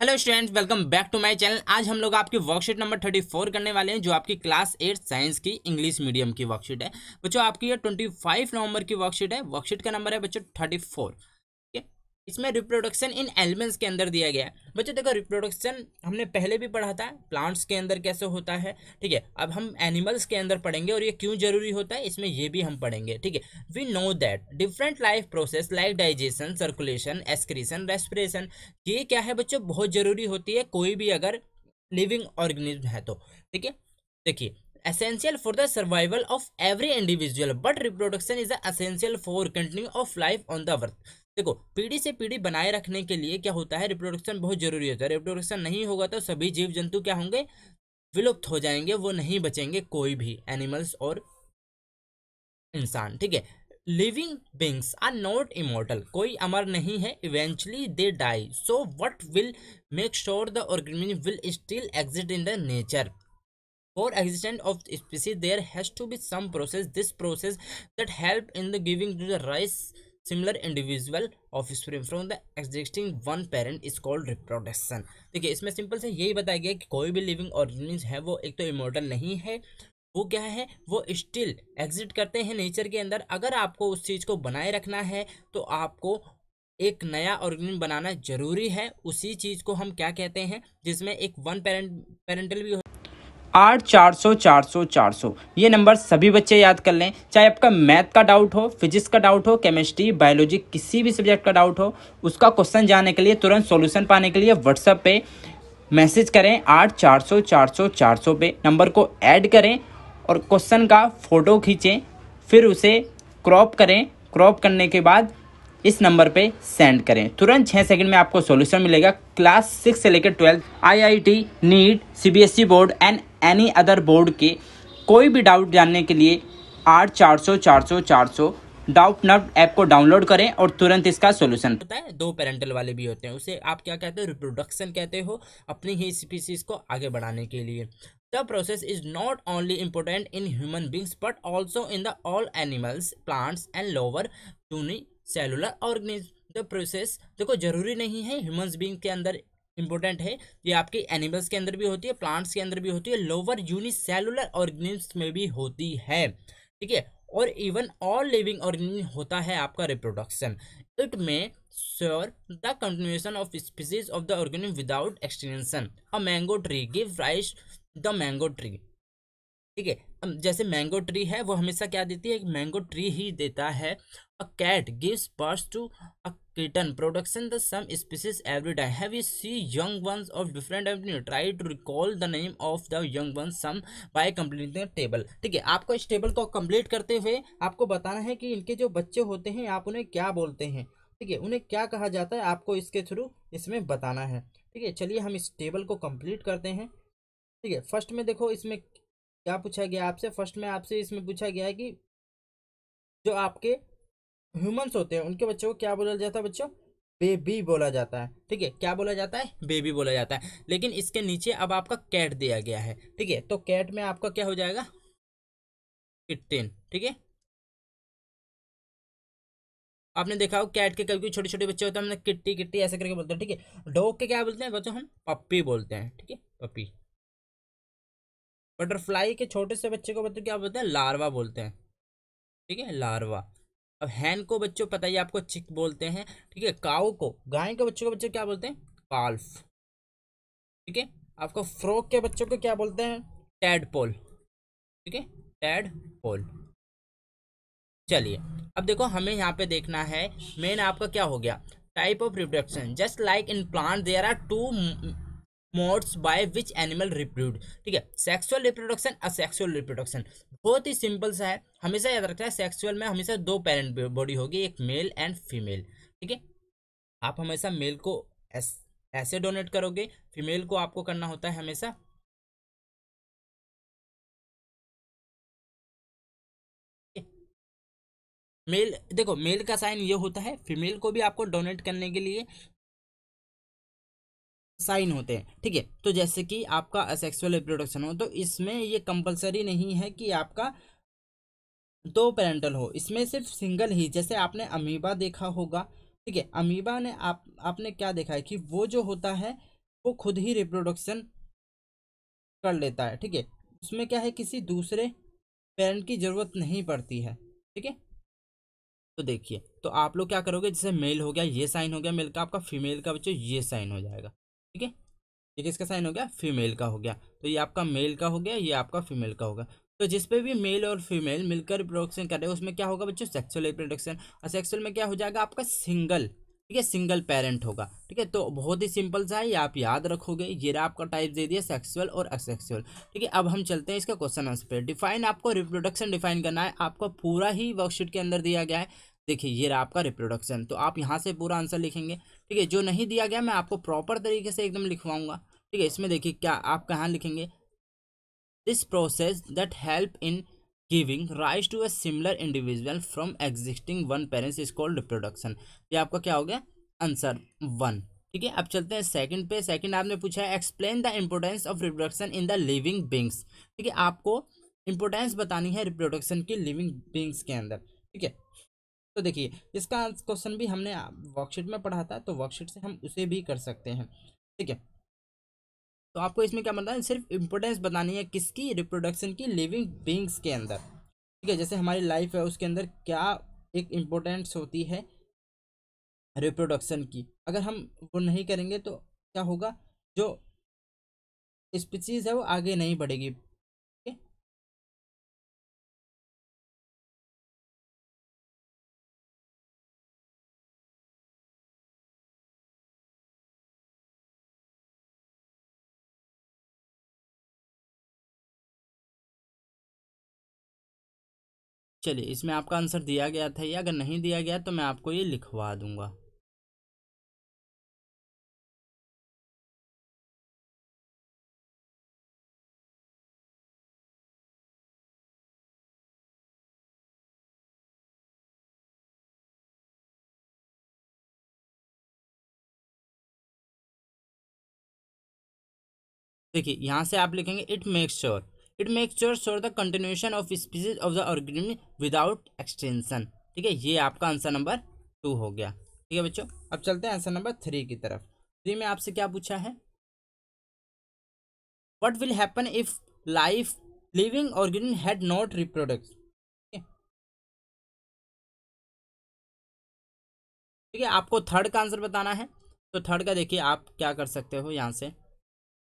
hello students welcome back to my channel आज हम लोग आपकी वर्कशीट नंबर थर्टी फोर करने वाले हैं जो आपकी क्लास एट साइंस की इंग्लिश मीडियम की वर्कशीट है बच्चों आपकी ये ट्वेंटी फाइव नवंबर की वर्कशीट है वर्कशीट का नंबर है बच्चों थर्टी फोर इसमें रिप्रोडक्शन इन एलिमेंट्स के अंदर दिया गया है बच्चों देखो रिप्रोडक्शन हमने पहले भी पढ़ा था प्लांट्स के अंदर कैसे होता है ठीक है अब हम एनिमल्स के अंदर पढ़ेंगे और ये क्यों जरूरी होता है इसमें ये भी हम पढ़ेंगे ठीक है we know that different life process like digestion circulation excretion respiration ये क्या है बच्चों बहुत ज़रूरी होती है कोई भी अगर लिविंग ऑर्गेनिज्म है तो ठीक है देखिए essential for the survival of every individual but reproduction is the essential for continue of life on the earth देखो पीढ़ी से पीढ़ी बनाए रखने के लिए क्या होता है रिप्रोडक्शन बहुत जरूरी होता है रिप्रोडक्शन नहीं होगा तो सभी जीव जंतु क्या होंगे विलुप्त हो जाएंगे वो नहीं बचेंगे कोई भी एनिमल्स और इंसान ठीक है living beings are not immortal कोई अमर नहीं है eventually they die so what will make sure the organism will still exist in the nature for existent of species there has to be some process this process that help in the giving to the rise similar individual offspring from the existing one parent is called reproduction देखिए इसमें simple से यही बताया गया कि कोई भी living organism है वो एक तो इमोटल नहीं है वो क्या है वो स्टिल एग्जिट करते हैं नेचर के अंदर अगर आपको उस चीज़ को बनाए रखना है तो आपको एक नया ऑर्गेनिज्म बनाना जरूरी है उसी चीज़ को हम क्या कहते हैं जिसमें एक वन पेरेंट पेरेंटल भी आठ चार सौ चार सौ चार सौ ये नंबर सभी बच्चे याद कर लें चाहे आपका मैथ का डाउट हो फिजिक्स का डाउट हो केमिस्ट्री बायोलॉजी किसी भी सब्जेक्ट का डाउट हो उसका क्वेश्चन जानने के लिए तुरंत सॉल्यूशन पाने के लिए व्हाट्सएप पे मैसेज करें आठ चार सौ चार सौ चार सौ पे नंबर को ऐड करें और क्वेश्चन का फ़ोटो खींचें फिर उसे क्रॉप करें क्रॉप करने के बाद इस नंबर पे सेंड करें तुरंत छः सेकंड में आपको सॉल्यूशन मिलेगा क्लास सिक्स से लेकर twelfth IIT NEET CBSE board and any other board के कोई भी डाउट जानने के लिए आठ चार सौ चार सौ चार सौ डाउट नट ऐप को डाउनलोड करें और तुरंत इसका सोल्यूशन होता है दो पेरेंटल वाले भी होते हैं उसे आप क्या कहते हो रिप्रोडक्शन कहते हो अपनी ही स्पीसीज को आगे बढ़ाने के लिए the process is not only important in human beings but also in the all animals plants and lower unicellular organism the process देखो जरूरी नहीं है ह्यूमन बींग के अंदर इंपॉर्टेंट है ये आपके एनिमल्स के अंदर भी होती है प्लांट्स के अंदर भी होती है लोअर यूनिसेलुलर ऑर्गेनिम्स में भी होती है ठीक है और इवन ऑल लिविंग ऑर्गेनिम होता है आपका reproduction it may sure the continuation of species of the organism without extension a mango tree give rise the mango tree ठीक है जैसे मैंगो ट्री है वो हमेशा क्या देती है मैंगो ट्री ही देता है a cat gives birth to a kitten production the some species every day have you see young ones of different avenue try to recall the name of the young ones sum by completing the ठीक है आपको इस table को complete करते हुए आपको बताना है कि इनके जो बच्चे होते हैं आप उन्हें क्या बोलते हैं ठीक है उन्हें क्या कहा जाता है आपको इसके थ्रू इसमें बताना है ठीक है चलिए हम इस टेबल को कंप्लीट करते हैं ठीक है फर्स्ट में देखो इसमें क्या पूछा गया आपसे फर्स्ट में आपसे इसमें पूछा गया है कि जो आपके ह्यूमंस होते हैं उनके बच्चों को क्या बोला जाता है बच्चों बेबी बोला जाता है ठीक है क्या बोला जाता है बेबी बोला जाता है लेकिन इसके नीचे अब आपका कैट दिया गया है ठीक है तो कैट में आपका क्या हो जाएगा किटेन ठीक है आपने देखा हो कैट के कल कोई छोटे छोटे बच्चे होते हैं हमने किट्टी किट्टी ऐसे करके बोलते हैं ठीक है डॉग के क्या बोलते हैं बच्चों हम पप्पी बोलते हैं ठीक है पप्पी बटरफ्लाई के छोटे से बच्चे को बच्चों क्या बोलते हैं लार्वा बोलते हैं ठीक है लार्वा अब हैन को बच्चों पता ही आपको चिक बोलते हैं ठीक है काऊ को गाय के बच्चों को बच्चों क्या बोलते हैं पाल्फ ठीक है आपको फ्रॉक के बच्चों को क्या बोलते हैं टैड पोल ठीक है टैड पोल चलिए अब देखो हमें यहाँ पे देखना है मेन आपका क्या हो गया type of reproduction just like in plant there are two modes by which animal reproduce ठीक है सेक्सुअल रिप्रोडक्शन असेक्सुअल रिप्रोडक्शन बहुत ही सिंपल सा है हमेशा याद रखना है सेक्सुअल में हमेशा दो पेरेंट बॉडी होगी एक मेल एंड फीमेल ठीक है आप हमेशा मेल को ऐसे डोनेट करोगे फीमेल को आपको करना होता है हमेशा मेल देखो मेल का साइन ये होता है फीमेल को भी आपको डोनेट करने के लिए साइन होते हैं ठीक है तो जैसे कि आपका असेक्सुअल रिप्रोडक्शन हो तो इसमें ये कंपलसरी नहीं है कि आपका दो पेरेंटल हो इसमें सिर्फ सिंगल ही जैसे आपने अमीबा देखा होगा ठीक है अमीबा ने आप आपने क्या देखा है कि वो जो होता है वो खुद ही रिप्रोडक्शन कर लेता है ठीक है उसमें क्या है किसी दूसरे पेरेंट की ज़रूरत नहीं पड़ती है ठीक है तो देखिए तो आप लोग क्या करोगे जैसे मेल हो गया ये साइन हो गया मेल का आपका फीमेल का बच्चों ये साइन हो जाएगा ठीक है ये किसका साइन हो गया फीमेल का हो गया तो ये आपका मेल का हो गया ये आपका फीमेल का होगा तो जिसपे भी मेल और फीमेल मिलकर रिप्रोडक्शन कर रहे हैं उसमें क्या होगा बच्चों सेक्सुअल रिप्रोडक्शन और सेक्सुअल में क्या हो जाएगा आपका सिंगल ठीक है सिंगल पेरेंट होगा ठीक है तो बहुत ही सिंपल सा है ये आप याद रखोगे ये रहा आपका टाइप दे दिया सेक्सुअल और असेक्सुअल ठीक है अब हम चलते हैं इसका क्वेश्चन आंसर पे डिफाइन आपको रिप्रोडक्शन डिफाइन करना है आपको पूरा ही वर्कशीट के अंदर दिया गया है देखिए ये रहा आपका रिप्रोडक्शन तो आप यहाँ से पूरा आंसर लिखेंगे ठीक है जो नहीं दिया गया मैं आपको प्रॉपर तरीके से एकदम लिखवाऊंगा ठीक है इसमें देखिए क्या आप कहाँ लिखेंगे this process that help in giving right to a similar individual from existing one parents is called reproduction ये आपका क्या हो गया आंसर वन ठीक है अब चलते हैं सेकंड पे सेकंड आपने पूछा है explain the importance of reproduction in the living beings ठीक है आपको इम्पोर्टेंस बतानी है रिप्रोडक्शन की लिविंग बींग्स के अंदर ठीक है तो देखिए इसका क्वेश्चन भी हमने वर्कशीट में पढ़ा था तो वर्कशीट से हम उसे भी कर सकते हैं ठीक है तो आपको इसमें क्या बनता है सिर्फ इम्पोर्टेंस बतानी है किसकी रिप्रोडक्शन की लिविंग बींग्स के अंदर ठीक है जैसे हमारी लाइफ है उसके अंदर क्या एक इम्पोर्टेंस होती है रिप्रोडक्शन की अगर हम वो नहीं करेंगे तो क्या होगा जो स्पीसीज है वो आगे नहीं बढ़ेगी चलिए इसमें आपका आंसर दिया गया था या अगर नहीं दिया गया तो मैं आपको ये लिखवा दूंगा देखिए यहां से आप लिखेंगे it makes sure it make sure sure the continuation of species of the organism without extension ठीक है ये आपका आंसर नंबर टू हो गया ठीक है बच्चों अब चलते हैं आंसर नंबर थ्री की तरफ थ्री में आपसे क्या पूछा है what will happen if life living organism had not reproduced ठीक है आपको थर्ड का आंसर बताना है तो थर्ड का देखिए आप क्या कर सकते हो यहाँ से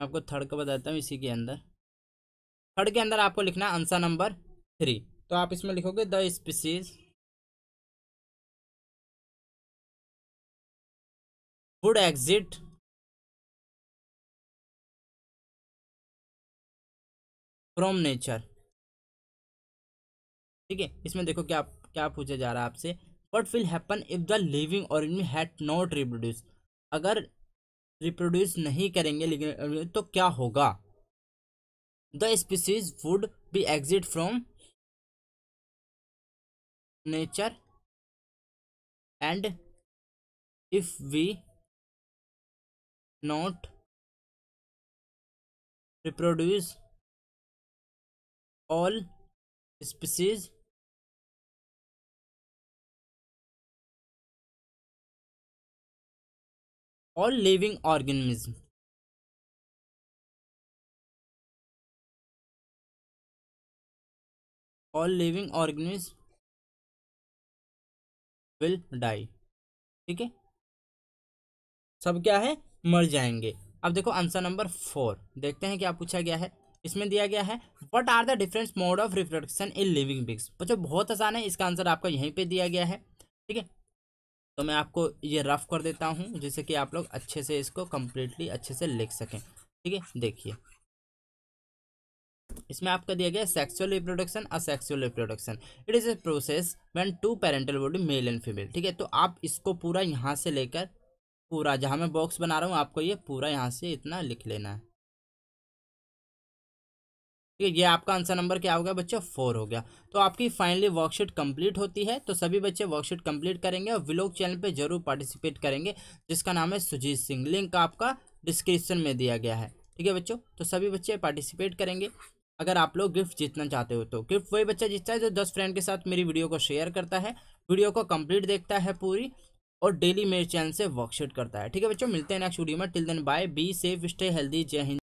आपको थर्ड का बताता हूँ इसी के अंदर थर्ड के अंदर आपको लिखना है आंसर नंबर थ्री तो आप इसमें लिखोगे the species would exit from nature ठीक है इसमें देखो क्या क्या पूछा जा रहा है आपसे what will happen if the living organism had not reproduce अगर रिप्रोड्यूस नहीं करेंगे लेकिन तो क्या होगा the species would be exit from nature and if we not reproduce all species all living organisms all living organisms will die ठीक है सब क्या है मर जाएंगे अब देखो आंसर नंबर फोर देखते हैं क्या पूछा गया है इसमें दिया गया है what are the different mode of reproduction in living beings बच्चों बहुत आसान है इसका आंसर आपका यहीं पे दिया गया है ठीक है तो मैं आपको ये रफ कर देता हूँ जिससे कि आप लोग अच्छे से इसको कम्प्लीटली अच्छे से लिख सकें ठीक है देखिए इसमें आपका दिया गया sexual reproduction asexual reproduction it is a process when two parental body male and female ठीक है तो आप इसको पूरा यहाँ से लेकर पूरा जहाँ मैं बॉक्स बना रहा हूँ आपको ये पूरा यहाँ से इतना लिख लेना है ठीक है ये आपका आंसर नंबर क्या हो गया बच्चों फोर हो गया तो आपकी फाइनली वर्कशीट कंप्लीट होती है तो सभी बच्चे वर्कशीट कंप्लीट करेंगे और विलोक चैनल पे जरूर पार्टिसिपेट करेंगे जिसका नाम है सुजीत सिंह लिंक आपका डिस्क्रिप्शन में दिया गया है ठीक है बच्चों तो सभी बच्चे पार्टिसिपेट करेंगे अगर आप लोग गिफ्ट जीतना चाहते हो तो गिफ्ट वही बच्चा जीतता है जो दस फ्रेंड के साथ मेरी वीडियो को शेयर करता है वीडियो को कंप्लीट देखता है पूरी और डेली मेरे चैनल से वर्कशीट करता है ठीक है बच्चों मिलते हैं नेक्स्ट वीडियो में till then bye be safe stay healthy जय हिंद